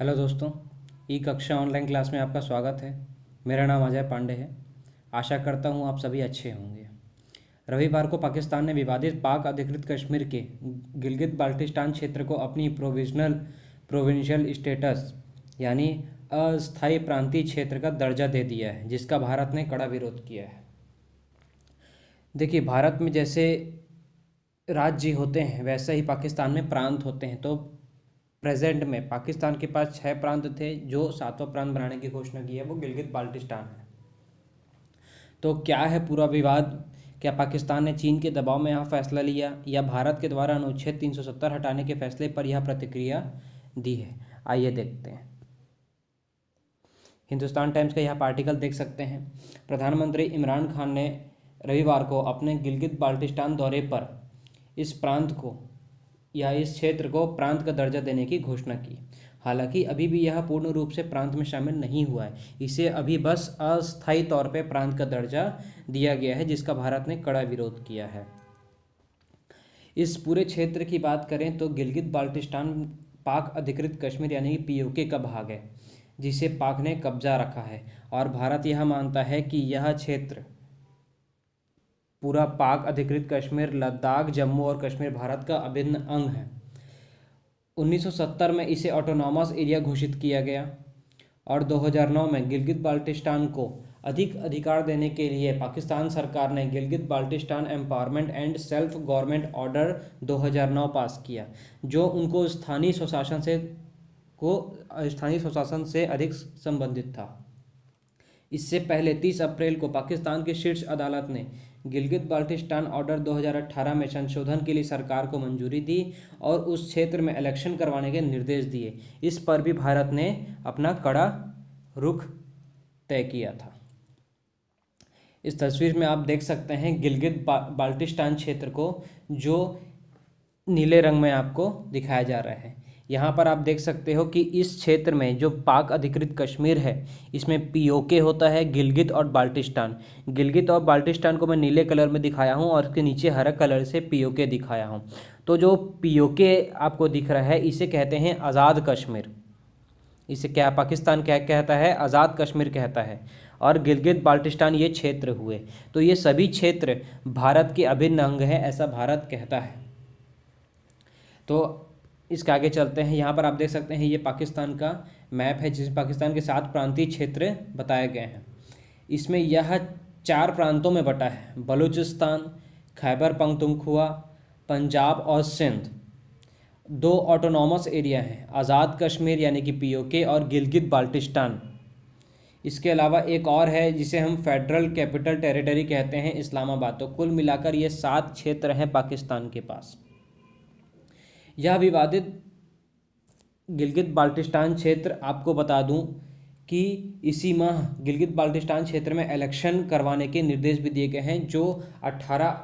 hello दोस्तों ई कक्षा online class में आपका स्वागत है मेरा नाम अजय पांडे है आशा करता हूँ आप सभी अच्छे होंगे रविवार को पाकिस्तान ने विवादित पाक अधिकृत कश्मीर के गिलगित बाल्टिस्तान क्षेत्र को अपनी प्रोविजनल प्रोविंशियल स्टेटस यानी अस्थायी प्रांतीय क्षेत्र का दर्जा दे दिया है जिसका भारत ने कड़ा विरोध किया है देखिए भारत में जैसे राज्य होते हैं वैसे ही पाकिस्तान में प्रांत होते हैं तो प्रेजेंट में पाकिस्तान के पास छः प्रांत थे जो सातवां प्रांत बनाने की घोषणा की है वो गिलगित बाल्टिस्तान है तो क्या है पूरा विवाद क्या पाकिस्तान ने चीन के दबाव में यह फैसला लिया या भारत के द्वारा अनुच्छेद 370 हटाने के फैसले पर यह प्रतिक्रिया दी है आइए देखते हैं हिंदुस्तान टाइम्स का यह आर्टिकल देख सकते हैं प्रधानमंत्री इमरान खान ने रविवार को अपने गिलगित बाल्टिस्तान दौरे पर इस प्रांत को या इस क्षेत्र को प्रांत का दर्जा देने की घोषणा की हालांकि अभी भी यह पूर्ण रूप से प्रांत में शामिल नहीं हुआ है इसे अभी बस अस्थायी तौर पर प्रांत का दर्जा दिया गया है जिसका भारत ने कड़ा विरोध किया है इस पूरे क्षेत्र की बात करें तो गिलगित बाल्टिस्तान पाक अधिकृत कश्मीर यानी कि पीओके का भाग है जिसे पाक ने कब्जा रखा है और भारत यह मानता है कि यह क्षेत्र पूरा पाक अधिकृत कश्मीर लद्दाख जम्मू और कश्मीर भारत का अभिन्न अंग है 1970 में इसे ऑटोनॉमस एरिया घोषित किया गया और 2009 में गिलगित बाल्टिस्तान को अधिक अधिकार देने के लिए पाकिस्तान सरकार ने Gilgit Baltistan empowerment and self government order 2009 pass किया जो उनको स्थानीय स्वशासन से को स्थानीय स्वशासन से अधिक संबंधित था इससे पहले 30 अप्रैल को पाकिस्तान की शीर्ष अदालत ने गिलगित बाल्टिस्तान ऑर्डर 2018 में संशोधन के लिए सरकार को मंजूरी दी और उस क्षेत्र में इलेक्शन करवाने के निर्देश दिए इस पर भी भारत ने अपना कड़ा रुख तय किया था इस तस्वीर में आप देख सकते हैं गिलगित बा, बाल्टिस्तान क्षेत्र को जो नीले रंग में आपको दिखाया जा रहा है यहाँ पर आप देख सकते हो कि इस क्षेत्र में जो पाक अधिकृत कश्मीर है इसमें पीओके होता है गिलगित और बाल्टिस्तान गिलगित और बाल्टिस्तान को मैं नीले कलर में दिखाया हूँ और उसके नीचे हरा कलर से पीओके दिखाया हूँ तो जो पीओके आपको दिख रहा है इसे कहते हैं आज़ाद कश्मीर इसे क्या पाकिस्तान क्या कहता है आज़ाद कश्मीर कहता है और गिलगित बाल्टिस्तान ये क्षेत्र हुए तो ये सभी क्षेत्र भारत के अभिन्न अंग हैं ऐसा भारत कहता है तो इसके आगे चलते हैं यहाँ पर आप देख सकते हैं ये पाकिस्तान का मैप है जिसमें पाकिस्तान के सात प्रांतीय क्षेत्र बताए गए हैं इसमें यह चार प्रांतों में बटा है बलूचिस्तान खैबर पख्तुनख्वा पंजाब और सिंध दो ऑटोनॉमस एरिया हैं आज़ाद कश्मीर यानी कि पीओके और गिलगित बाल्टिस्तान इसके अलावा एक और है जिसे हम फेडरल कैपिटल टेरिटरी कहते हैं इस्लामाबाद तो कुल मिलाकर ये सात क्षेत्र हैं पाकिस्तान के पास यह विवादित गिलगित बाल्टिस्तान क्षेत्र आपको बता दूं कि इसी माह गिलगित बाल्टिस्तान क्षेत्र में इलेक्शन करवाने के निर्देश भी दिए गए हैं जो 18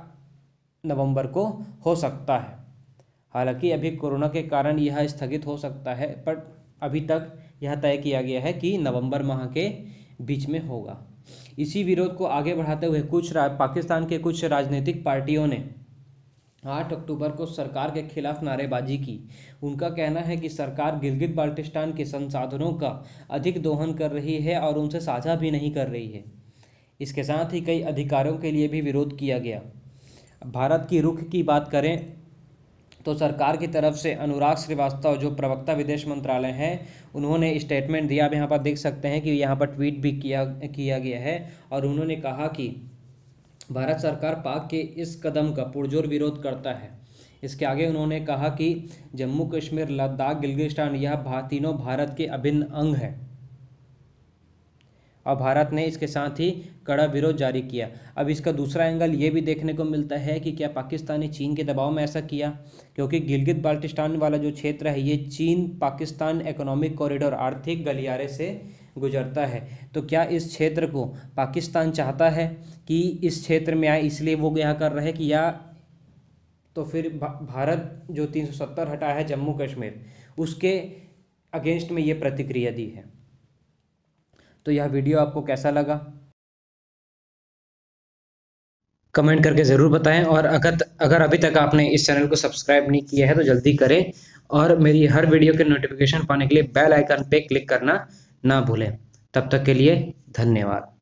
नवंबर को हो सकता है हालांकि अभी कोरोना के कारण यह स्थगित हो सकता है पर अभी तक यह तय किया गया है कि नवंबर माह के बीच में होगा इसी विरोध को आगे बढ़ाते हुए कुछ पाकिस्तान के कुछ राजनीतिक पार्टियों ने आठ अक्टूबर को सरकार के खिलाफ नारेबाजी की उनका कहना है कि सरकार गिलगित बाल्टिस्तान के संसाधनों का अधिक दोहन कर रही है और उनसे साझा भी नहीं कर रही है इसके साथ ही कई अधिकारों के लिए भी विरोध किया गया भारत की रुख की बात करें तो सरकार की तरफ से अनुराग श्रीवास्तव जो प्रवक्ता विदेश मंत्रालय हैं उन्होंने स्टेटमेंट दिया आप यहाँ पर देख सकते हैं कि यहाँ पर ट्वीट भी किया किया गया है और उन्होंने कहा कि भारत सरकार पाक के इस कदम का पुरजोर विरोध करता है इसके आगे उन्होंने कहा कि जम्मू कश्मीर लद्दाख गिलगिस्तान यह तीनों भारत के अभिन्न अंग हैं और भारत ने इसके साथ ही कड़ा विरोध जारी किया अब इसका दूसरा एंगल ये भी देखने को मिलता है कि क्या पाकिस्तान ने चीन के दबाव में ऐसा किया क्योंकि गिलगित बाल्टिस्तान वाला जो क्षेत्र है ये चीन पाकिस्तान इकोनॉमिक कॉरिडोर आर्थिक गलियारे से गुजरता है तो क्या इस क्षेत्र को पाकिस्तान चाहता है कि इस क्षेत्र में आए इसलिए वो यहाँ कर रहे कि या तो फिर भारत जो 370 हटा है जम्मू कश्मीर उसके अगेंस्ट में ये प्रतिक्रिया दी है तो यह वीडियो आपको कैसा लगा कमेंट करके ज़रूर बताएं और अगर अगर अभी तक आपने इस चैनल को सब्सक्राइब नहीं किया है तो जल्दी करें और मेरी हर वीडियो के नोटिफिकेशन पाने के लिए बेल आइकन पे क्लिक करना ना भूलें तब तक के लिए धन्यवाद